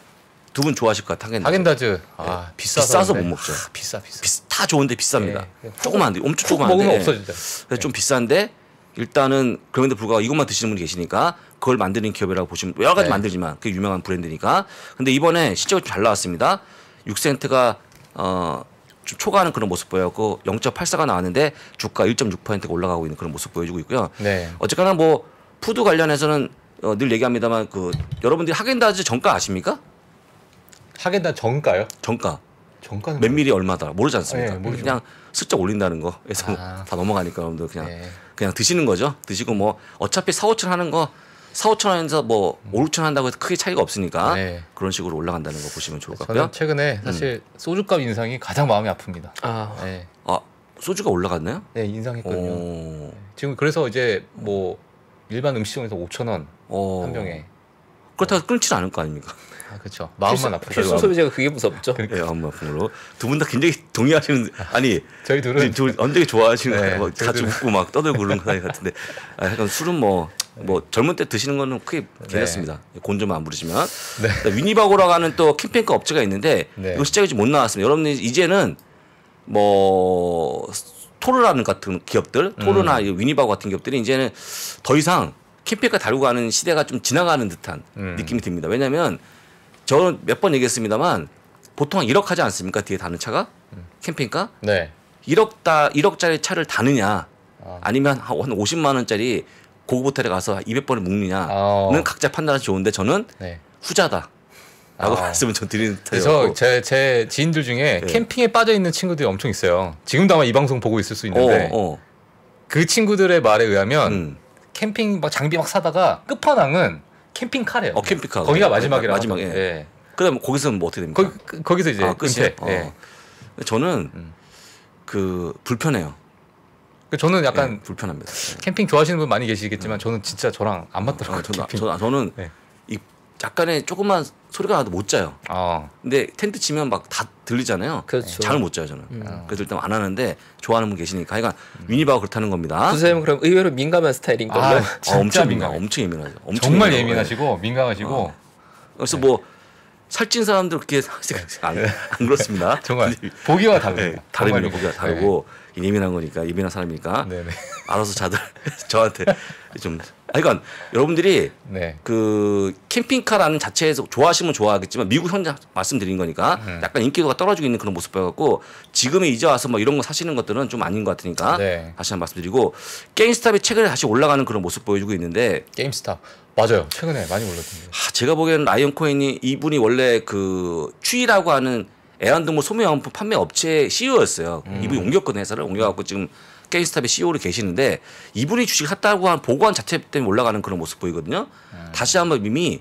Speaker 2: 두 분 좋아하실 것 같아요. 하겐다즈. 아, 네. 비싸서, 비싸서 못 먹죠. 비싸 비싸. 비, 다 좋은데 비쌉니다. 네. 예,
Speaker 1: 예. 조그만데 엄청 조그만데. 먹으면 없어진다. 네. 좀
Speaker 2: 비싼데 일단은 그런데 불구하고 이것만 드시는 분이 계시니까 그걸 만드는 기업이라고 보시면 여러 가지 네. 만들지만 그게 유명한 브랜드니까. 근데 이번에 실적이 잘 나왔습니다. 6센트가 어, 좀 초과하는 그런 모습 보였고 0.84가 나왔는데 주가 1.6%가 올라가고 있는 그런 모습 보여주고 있고요. 네. 어쨌거나 뭐 푸드 관련해서는 어, 늘 얘기합니다만 그 여러분들이 하겐다즈 정가 아십니까? 하겐다 정가요? 정가. 정가는 면밀히 얼마다 모르지 않습니까? 네, 그냥 슬쩍 올린다는 거. 그래서 아. 다 넘어가니까 여러분들 그냥 네. 그냥 드시는 거죠. 드시고 뭐 어차피 4, 5천 하는 거 4, 5천 원에서 뭐 5, 음. 6천 한다고 해서 크게 차이가 없으니까 네. 그런 식으로 올라간다는 거 보시면 좋을 것 같고요.
Speaker 1: 최근에 음. 사실 음. 소주값 인상이 가장 마음이 아픕니다. 아, 네.
Speaker 2: 아 소주가 올라갔나요?
Speaker 1: 네, 인상했거든요.
Speaker 2: 오. 지금 그래서 이제 뭐
Speaker 1: 일반 음식점에서 5천 원 한 병에 그렇다고 끊지는 않을 거 아닙니까? 아, 그렇죠.
Speaker 2: 마음만 아프죠. 필수 소비자가 그게 무섭죠. 그러니까. 예, 마음 아픈 걸로. 두 분 다 굉장히 동의하시는 아니 저희 둘은 두, 언제 좋아하시는 네, 막 뭐 같이 둘은. 웃고 막 떠들고 그런 거 같은데 아, 약간 술은 뭐뭐 뭐 젊은 때 드시는 거는 크게 네. 괜찮습니다. 네. 곤조만 안 부르시면 네. 위니바고라고 하는 또 캠핑카 업체가 있는데 네. 이거 시작이 못 나왔습니다. 여러분이 이제는 뭐 토르라는 같은 기업들, 토르나 음. 위니바고 같은 기업들이 이제는 더 이상 캠페인과 다루고 가는 시대가 좀 지나가는 듯한 음. 느낌이 듭니다. 왜냐하면 저는 몇 번 얘기했습니다만 보통 한 1억 하지 않습니까? 뒤에 다는 차가 음. 캠페인카 네. 1억 다 1억짜리 차를 다느냐 아. 니면한 50만 원짜리 고급 호텔에 가서 200번을 묶느냐는 아. 각자 판단하기 좋은데 저는 네. 후자다. 라고 아. 말씀을 좀 드리는 그래서 제, 제 지인들 중에 네. 캠핑에 빠져 있는 친구들이 엄청 있어요.
Speaker 1: 지금도 아마 이 방송 보고 있을 수 있는데 어, 어. 그 친구들의 말에 의하면 음. 캠핑 막 장비 막 사다가 끝판왕은 캠핑카래요. 어, 캠핑카.
Speaker 2: 거기가 마지막이라. 마지막. 예. 예. 그다음 거기서 뭐 어떻게 됩니까? 거, 그, 기서 이제 아, 끝이. 예. 어. 예. 저는 음.
Speaker 1: 그 불편해요. 그 저는 약간 예, 불편합니다. 예. 캠핑 좋아하시는 분 많이 계시겠지만 음.
Speaker 2: 저는 진짜 저랑 안 어, 어, 맞더라고요. 아, 저는, 저는 예. 약간의 조금만 소리가 나도 못 자요. 어. 근데 텐트 치면 막 다 들리잖아요. 그렇죠. 잠못 네, 자요 저는. 음. 네, 그래서 일단 안 하는데 좋아하는 분 계시니까. 그러니까 음. 유니바가 그렇다는 겁니다. 선생님
Speaker 3: 그럼 의외로 민감한 스타일인 걸로. 아, 아, 어, 엄청 민감,
Speaker 2: 엄청 예민하죠. 엄청 정말 예민하고, 예민하시고 네. 민감하시고. 어. 그래서 네. 뭐 살찐 사람들 그렇게 안, 안 그렇습니다. 정말 보기와 다르다. 네, 다릅니 보기와 다르고. 예민한 거니까 예민한 사람이니까 네네. 알아서 자들 저한테 좀 그러니까 여러분들이 네. 그 캠핑카라는 자체에서 좋아하시면 좋아하겠지만 미국 현장 말씀드린 거니까 음. 약간 인기도가 떨어지고 있는 그런 모습 봐갖고 지금에 이제 와서 뭐 이런 거 사시는 것들은 좀 아닌 것 같으니까 네. 다시 한번 말씀드리고 게임스탑이 최근에 다시 올라가는 그런 모습 보여주고 있는데 게임스탑 맞아요 최근에 많이 올랐던데 아, 제가 보기에는 라이언 코인이 이분이 원래 그 추이라고 하는 애완동물 소매양품 판매 업체 CEO였어요. 음. 이분이 옮겼거든요. 회사를 옮겨갖고 지금 게임스탑의 CEO로 계시는데 이분이 주식 샀다고 한 보고한 자체 때문에 올라가는 그런 모습 보이거든요. 음. 다시 한번 이미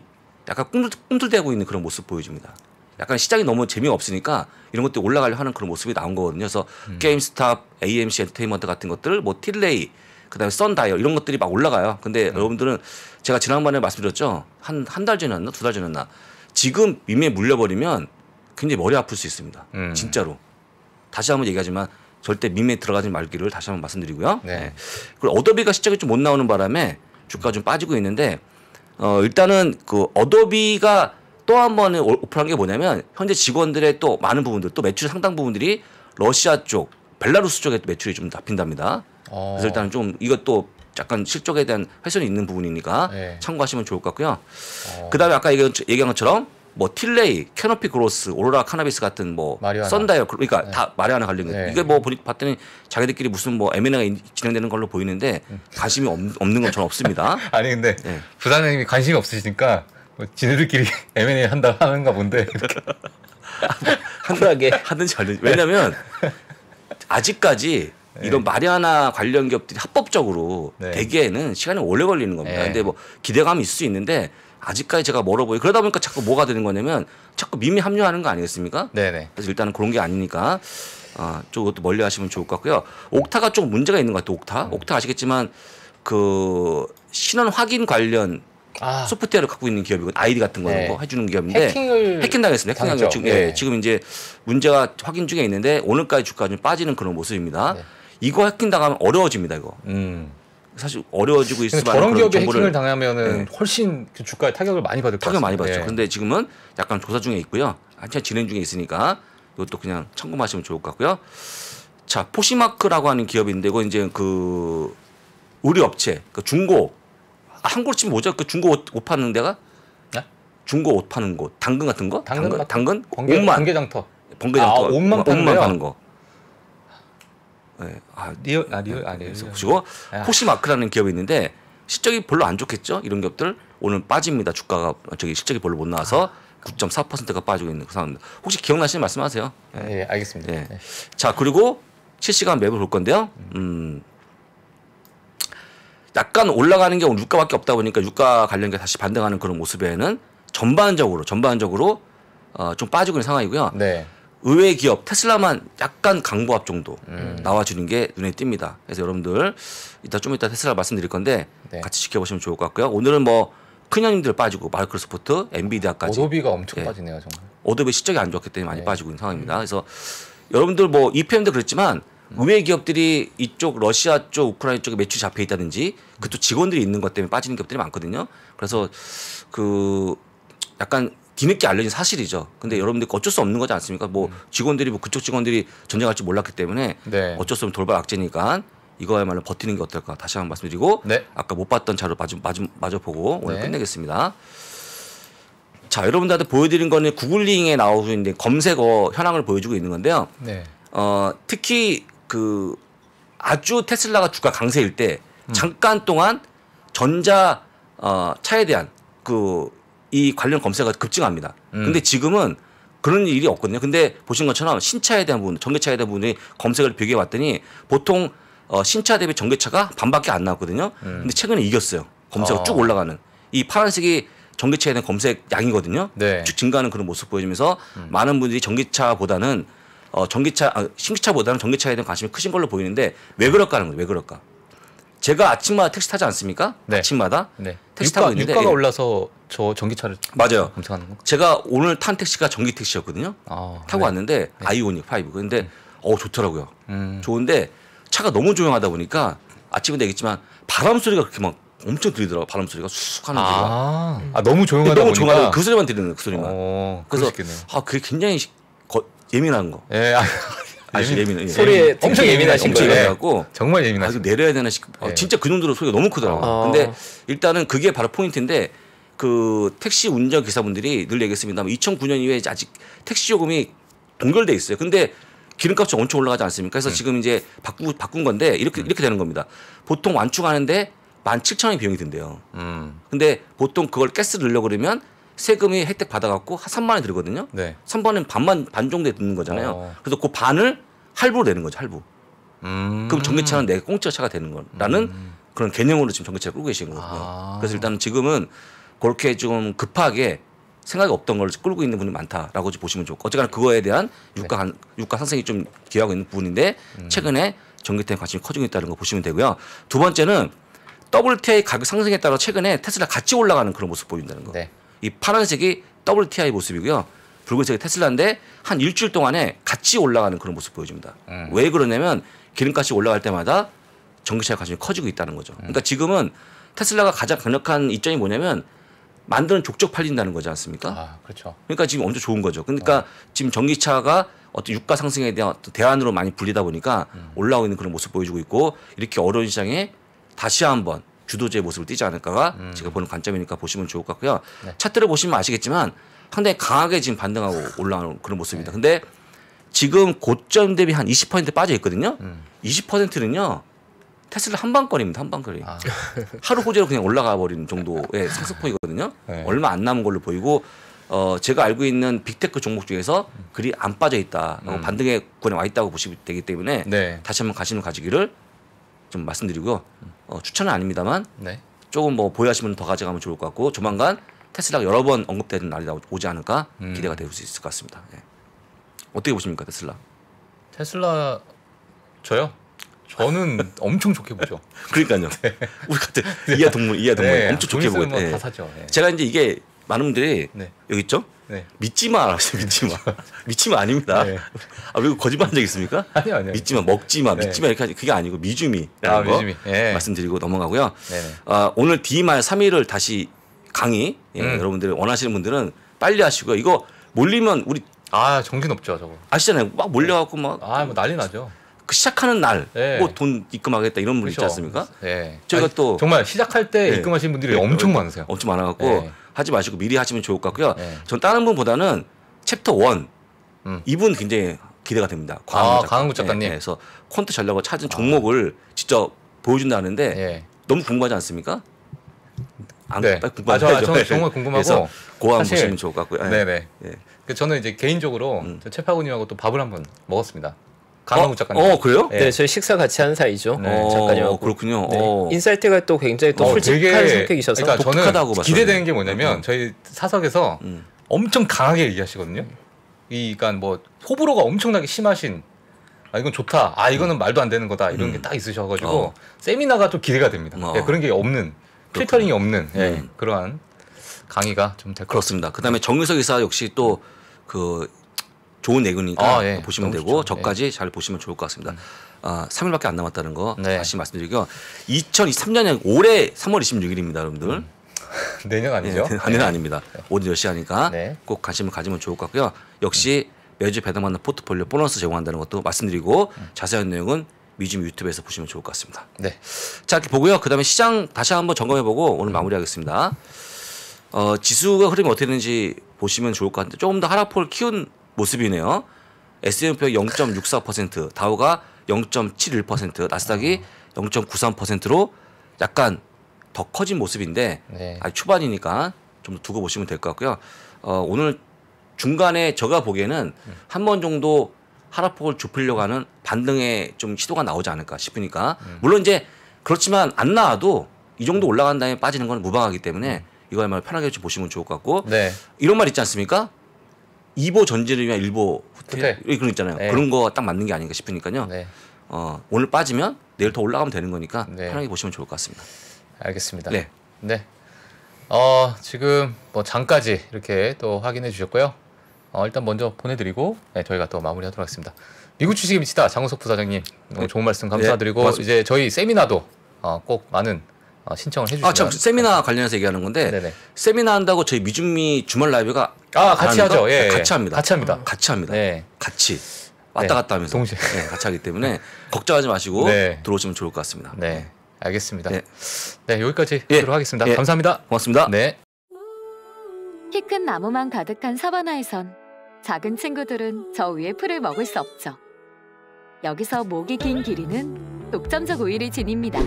Speaker 2: 약간 꿈틀, 꿈틀 대고 있는 그런 모습 보여줍니다. 약간 시장이 너무 재미가 없으니까 이런 것들 이 올라가려 하는 그런 모습이 나온 거거든요. 그래서 음. 게임스탑, AMC 엔터테인먼트 같은 것들, 뭐 틸레이, 그다음에 썬다이어 이런 것들이 막 올라가요. 근데 음. 여러분들은 제가 지난번에 말씀드렸죠. 한 한 달 전이었나 두 달 전이었나 지금 위에 물려버리면 굉장히 머리 아플 수 있습니다. 음. 진짜로. 다시 한번 얘기하지만 절대 밈에 들어가지 말기를 다시 한번 말씀드리고요. 네. 네. 그리고 어도비가 실적이 좀 못 나오는 바람에 주가 좀 빠지고 있는데 어 일단은 그 어도비가 또 한 번에 오픈한 게 뭐냐면 현재 직원들의 또 많은 부분들 또 매출 상당 부분들이 러시아 쪽 벨라루스 쪽에 매출이 좀 잡힌답니다. 어. 그래서 일단은 좀 이것도 약간 실적에 대한 훼손이 있는 부분이니까 네. 참고하시면 좋을 것 같고요. 어. 그다음에 아까 얘기한 것처럼 뭐 틸레이, 캐노피 그로스, 오로라 카나비스 같은 뭐 마리아나. 썬다이어 그러니까 네. 다 마리아나 관련 네. 이게 뭐 보니 봤더니 자기들끼리 무슨 뭐 M&A가 진행되는 걸로 보이는데 관심이 없, 는건전 없습니다. 아니 근데 네.
Speaker 1: 부사장님이 관심이 없으시니까 뭐 지네들끼리 M&A 한다 하는가
Speaker 2: 본데 한다게 하든지 말든지 왜냐면 아직까지 네. 이런 마리아나 관련 기업들이 합법적으로 네. 대기에는 시간이 오래 걸리는 겁니다. 네. 근데 뭐 기대감이 있을 수 있는데 아직까지 제가 멀어 보여. 그러다 보니까 자꾸 뭐가 되는 거냐면 자꾸 미미 합류하는 거 아니겠습니까? 네네. 그래서 일단은 그런 게 아니니까 아, 좀 그것도 멀리 하시면 좋을 것 같고요. 옥타가 좀 문제가 있는 것 같아요. 옥타. 음. 옥타 아시겠지만 그 신원 확인 관련 아. 소프트웨어를 갖고 있는 기업이고 아이디 같은 거는 네. 뭐 해주는 기업인데 해킹을 해킹 당했습니다. 해킹 당 지금, 예, 네. 예, 지금 이제 문제가 확인 중에 있는데 오늘까지 주가 좀 빠지는 그런 모습입니다. 네. 이거 해킹 당하면 어려워집니다. 이거. 음. 사실 어려워지고 있을 만한 저런 기업에 정보를 해킹을 당하면은 네. 훨씬 그 주가에 타격을 많이 받을 타격 많이 받죠. 네. 근데 예. 지금은 약간 조사 중에 있고요. 한참 아, 진행 중에 있으니까 이것도 그냥 참고하시면 좋을 것 같고요. 자, 포시마크라고 하는 기업인데 이거 이제 그 의류 업체, 그 중고 아, 한골 치면 뭐죠? 그 중고 옷, 옷 파는 데가 네? 중고 옷 파는 곳, 당근 같은 거, 당근, 당근, 당근? 개 옷만 번개장터, 번개장터 아, 옷만, 옷만 파는 거. 네. 아 리얼 아 리얼 아 리얼 네, 보시고 포시마크라는 아. 기업이 있는데 실적이 별로 안 좋겠죠 이런 기업들 오늘 빠집니다 주가가 저기 실적이 별로 못 나와서 아. 9.4%가 빠지고 있는 그 상황입니다. 혹시 기억나시는 말씀하세요. 예, 네. 알겠습니다. 예. 네. 자, 그리고 실시간 맵을 볼 건데요. 음, 약간 올라가는 게 유가밖에 없다 보니까 유가 관련 게 다시 반등하는 그런 모습에는 전반적으로 전반적으로 어, 좀 빠지고 있는 상황이고요. 네. 의외 의 기업 테슬라만 약간 강보합 정도 음. 나와주는 게 눈에 띕니다. 그래서 여러분들 이따 좀 이따 테슬라 말씀드릴 건데 네. 같이 지켜보시면 좋을 것 같고요. 오늘은 뭐 큰형님들 빠지고 마이크로소프트, 엔비디아까지 오도비가 엄청 예. 빠지네요 정말. 오도비 실적이 안 좋았기 때문에 많이 네. 빠지고 있는 상황입니다. 음. 그래서 여러분들 뭐 EPM도 그렇지만 음. 의외 기업들이 이쪽 러시아 쪽 우크라이나 쪽에 매출이 잡혀 있다든지 그또 직원들이 있는 것 때문에 빠지는 기업들이 많거든요. 그래서 그 약간 뒤늦게 알려진 사실이죠. 근데 음. 여러분들 어쩔 수 없는 거지 않습니까? 뭐 음. 직원들이 뭐 그쪽 직원들이 전쟁할지 몰랐기 때문에 네. 어쩔 수 없는 돌발 악재니까 이거야말로 버티는 게 어떨까 다시 한번 말씀드리고 네. 아까 못 봤던 자료 마저 마저, 마저 보고 오늘 네. 끝내겠습니다. 자 여러분들한테 보여드린 거는 구글링에 나오고 있는 검색어 현황을 보여주고 있는 건데요. 네. 어, 특히 그 아주 테슬라가 주가 강세일 때 음. 잠깐 동안 전자 어, 차에 대한 그이 관련 검색어가 급증합니다. 음. 근데 지금은 그런 일이 없거든요. 근데 보신 것처럼 신차에 대한 부분, 전기차에 대한 부분이 검색을 비교해 봤더니 보통 어, 신차 대비 전기차가 반밖에 안 나왔거든요. 음. 근데 최근에 이겼어요. 검색가 어. 쭉 올라가는 이 파란색이 전기차에 대한 검색 양이거든요. 네. 쭉 증가하는 그런 모습 보여주면서 음. 많은 분들이 전기차보다는 어, 전기차, 아, 신기차보다는 전기차에 대한 관심이 크신 걸로 보이는데 왜 그럴까 하는 거예요. 왜 그럴까? 제가 아침마다 택시 타지 않습니까? 네. 아침마다 네. 택시 유가, 타고 있는데 유가가 예. 올라서 저 전기차를 맞아요. 검색하는 건 제가 오늘 탄 택시가 전기 택시였거든요. 아, 타고 네. 왔는데 네. 아이오닉 5. 런데 음. 어 좋더라고요. 음. 좋은데 차가 너무 조용하다 보니까 아침에도 얘기했지만 바람 소리가 그렇게 막 엄청 들리더라고 바람 소리가 쑥 하는 아. 소리가 아, 아 너무 조용하다 너무 보니까. 조용하다 그 소리만 들리는 그 소리만 어, 그래서 그러겠네요아 그게 굉장히 거, 예민한 거 예. 아, 아주 예민, 예. 소리에 엄청 예민하신 거예요. 예민하고 예, 정말 예민하시고 아, 내려야 되나 싶고 아, 예. 진짜 그 정도로 소리가 너무 크더라고. 요 아. 근데 일단은 그게 바로 포인트인데 그 택시 운전 기사분들이 늘 얘기했습니다만 2009년 이후에 아직 택시 요금이 동결돼 있어요. 근데 기름값이 엄청 올라가지 않습니까? 그래서 음. 지금 이제 바꾸, 바꾼 건데 이렇게 음. 이렇게 되는 겁니다. 보통 완충하는데 만 칠천 원의 비용이 든대요. 음. 근데 보통 그걸 가스를 넣으려 그러면 세금이 혜택 받아갖고 한삼만 원이 들거든요. 네. 3번은 반만 반 정도에 드는 거잖아요. 어. 그래서 그 반을 할부로 내는 거죠. 할부. 음. 그럼 전기차는 내 공짜 차가 되는 거라는 음. 그런 개념으로 지금 전기차를 끌고 계신 거거든요. 아. 그래서 일단은 지금은 그렇게 좀 급하게 생각이 없던 걸 끌고 있는 분이 많다라고 보시면 좋고 어쨌거나 그거에 대한 유가 네. 유가 상승이 좀 기여하고 있는 부분인데 음. 최근에 전기차에 관심이 커지고 있다는 거 보시면 되고요. 두 번째는 WTI 가격 상승에 따라 최근에 테슬라 같이 올라가는 그런 모습 보인다는 거. 네. 이 파란색이 WTI 모습이고요. 붉은색이 테슬라인데 한 일주일 동안에 같이 올라가는 그런 모습 보여줍니다. 음. 왜 그러냐면 기름값이 올라갈 때마다 전기차에 관심이 커지고 있다는 거죠. 음. 그러니까 지금은 테슬라가 가장 강력한 이점이 뭐냐면 만드는 족적 팔린다는 거지 않습니까? 아, 그렇죠. 그러니까 지금 엄청 좋은 거죠. 그러니까 어. 지금 전기차가 어떤 유가 상승에 대한 어떤 대안으로 많이 불리다 보니까 음. 올라오는 고있 그런 모습 보여주고 있고 이렇게 어려운 시장에 다시 한번 주도제의 모습을 띄지 않을까가 음. 제가 보는 관점이니까 보시면 좋을 것 같고요. 네. 차트를 보시면 아시겠지만 상당히 강하게 지금 반등하고 올라오는 그런 모습입니다. 네. 근데 지금 고점 대비 한 20% 빠져 있거든요. 음. 20%는요. 테슬라 한방거리입니다. 한방거리. 아. 하루 호재로 그냥 올라가 버리는 정도의 네. 상승폭이거든요. 네. 얼마 안 남은 걸로 보이고 어 제가 알고 있는 빅테크 종목 중에서 그리 안 빠져 있다. 어, 음. 반등의 권에 와 있다고 보시면 되기 때문에 네. 다시 한번 관심을 가지기를 좀 말씀드리고요. 어, 추천은 아닙니다만 네. 조금 뭐 보유하시면 더 가져가면 좋을 것 같고 조만간 테슬라가 여러 번 언급되는 날이 오지 않을까 음. 기대가 될 수 있을 것 같습니다. 예. 어떻게 보십니까 테슬라?
Speaker 1: 테슬라
Speaker 2: 저요? 저는 엄청 좋게 보죠. 그러니까요. 네. 우리 같은 이하 동물, 이하 동물 네. 엄청 좋게 보거든 네. 뭐 예. 사죠. 예. 제가 이제 이게 많은 분들이 네. 여기 있죠. 네. 믿지마, 믿지마, 믿지마 아닙니다. 네. 아그 거짓말한 적 있습니까? 아니요, 아니요. 믿지마, 먹지마, 믿지마 이렇게 하지 그게 아니고 미주미라는 아, 거 미주미. 예. 말씀드리고 넘어가고요. 아, 오늘 D말 3일을 다시 강의 예, 음. 여러분들 원하시는 분들은 빨리 하시고요. 이거 몰리면 우리 아 정신 없죠 저거 아시잖아요 막 몰려갖고 막아뭐 난리 나죠 그 시작하는 날뭐돈 예. 입금하겠다 이런 분들 그렇죠. 있지 않습니까? 네. 저희가 아니, 또 정말 시작할 때 예. 입금하신 분들이 엄청 많으세요. 엄청 많아갖고 하지 마시고 미리 하시면 좋을 것 같고요. 전 다른 분보다는 챕터 원 음. 이분 굉장히 기대가 됩니다. 과항구 아, 작가님. 예, 그래서 콘트 전략을 찾은 아. 종목을 아. 직접 보여준다는데 예. 너무 궁금하지 않습니까? 안 네. 궁금하죠. 아, 저, 저 정말 궁금하고 고항 보시면 좋을 것 같고요. 네, 네. 예.
Speaker 1: 그 저는 이제 개인적으로 음. 채파고님하고 또 밥을 한번 먹었습니다. 강한국 어? 작가님. 어 그래요? 네. 네,
Speaker 3: 저희 식사 같이 한 사이죠. 네. 네 작가님하 어, 그렇군요. 네. 어. 인사이트가 또 굉장히 또 어, 솔직한 되게, 성격이셔서 그러니까 독특하다고 저는 기대되는 게 뭐냐면 네.
Speaker 1: 저희 사석에서 음. 엄청 강하게 얘기하시거든요. 이, 그러니까 뭐 호불호가 엄청나게 심하신 아 이건 좋다. 아 이거는 음. 말도 안 되는 거다. 이런 음. 게딱 있으셔가지고 어. 세미나가 좀 기대가 됩니다. 어. 네, 그런 게 없는 필터링이
Speaker 2: 없는 예, 음. 그러한 강의가 좀될것 같습니다. 그다음에 정유석 의사 역시 또그 좋은 내용이니까 아, 예. 보시면 되고 좋죠. 저까지 예. 잘 보시면 좋을 것 같습니다. 음. 아, 3일밖에 안 남았다는 거 네. 다시 말씀드리고요. 2023년 올해 3월 26일입니다, 여러분들. 음. 내년 네, 아니죠? 네, 내년 네. 아닙니다. 네. 오늘 10시 하니까 네. 꼭 관심을 가지면 좋을 것 같고요. 역시 음. 매주 배당받는 포트폴리오 보너스 제공한다는 것도 말씀드리고 음. 자세한 내용은 미즘 유튜브에서 보시면 좋을 것 같습니다. 네. 자, 이렇게 보고요. 그 다음에 시장 다시 한번 점검해보고 오늘 음. 마무리하겠습니다. 어, 지수가 흐름이 어떻게 되는지 보시면 좋을 것 같은데 조금 더 하락폭을 키운 모습이네요. S&P 0.64%, 다우가 0.71%, 나스닥이 0.93%로 약간 더 커진 모습인데 네. 아직 초반이니까 좀 두고 보시면 될 것 같고요. 어, 오늘 중간에 제가 보기에는 음. 한번 정도 하락폭을 좁히려고 하는 반등의 좀 시도가 나오지 않을까 싶으니까 음. 물론 이제 그렇지만 안 나와도 이 정도 올라간 다음에 빠지는 건 무방하기 때문에 음. 이거야말로 편하게 좀 보시면 좋을 것 같고 네. 이런 말 있지 않습니까? 2보 전진을 위한 1보 후퇴 그런 있잖아요. 네. 그런 거 딱 맞는 게 아닌가 싶으니까요. 네. 어, 오늘 빠지면 내일 더 올라가면 되는 거니까 네. 편하게 보시면 좋을 것 같습니다. 알겠습니다. 네.
Speaker 1: 네. 어, 지금 뭐 장까지 이렇게 또 확인해 주셨고요. 어, 일단 먼저 보내드리고 네, 저희가 또 마무리하도록 하겠습니다. 미국 주식이 미치다 장우석 부사장님 오늘 네. 좋은 말씀 네, 감사드리고 이제
Speaker 2: 저희 세미나도 어, 꼭 많은 어, 신청을 해주시면. 아참 세미나 관련해서 얘기하는 건데 네네. 세미나 한다고 저희 미주미 주말 라이브가 아, 같이 하죠. 예, 네, 예. 같이 합니다. 같이 합니다. 같이 합니다. 네. 같이. 예. 왔다 갔다 하면서 동시에 네, 같이 하기 때문에 네. 걱정하지 마시고 네. 들어오시면 좋을 것 같습니다. 네, 알겠습니다. 네, 네 여기까지 예. 하도록 하겠습니다.
Speaker 1: 예. 감사합니다. 고맙습니다. 네.
Speaker 3: 키큰 나무만 가득한 사바나에선 작은 친구들은 저 위에 풀을 먹을 수 없죠. 여기서 목이 긴 길이는 독점적 우위를 지닙니다.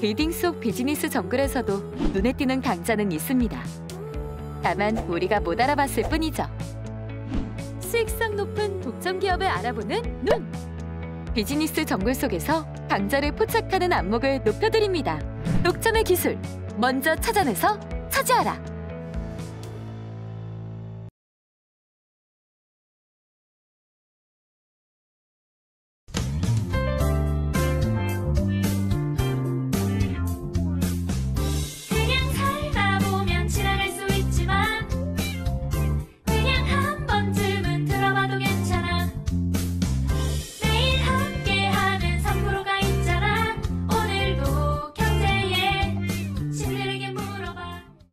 Speaker 3: 빌딩속 비즈니스 정글에서도 눈에 띄는 강자는 있습니다. 다만 우리가 못 알아봤을 뿐이죠. 수익성 높은 독점 기업을 알아보는 눈! 비즈니스 정글 속에서 강자를 포착하는 안목을 높여드립니다. 독점의 기술, 먼저 찾아내서 차지하라!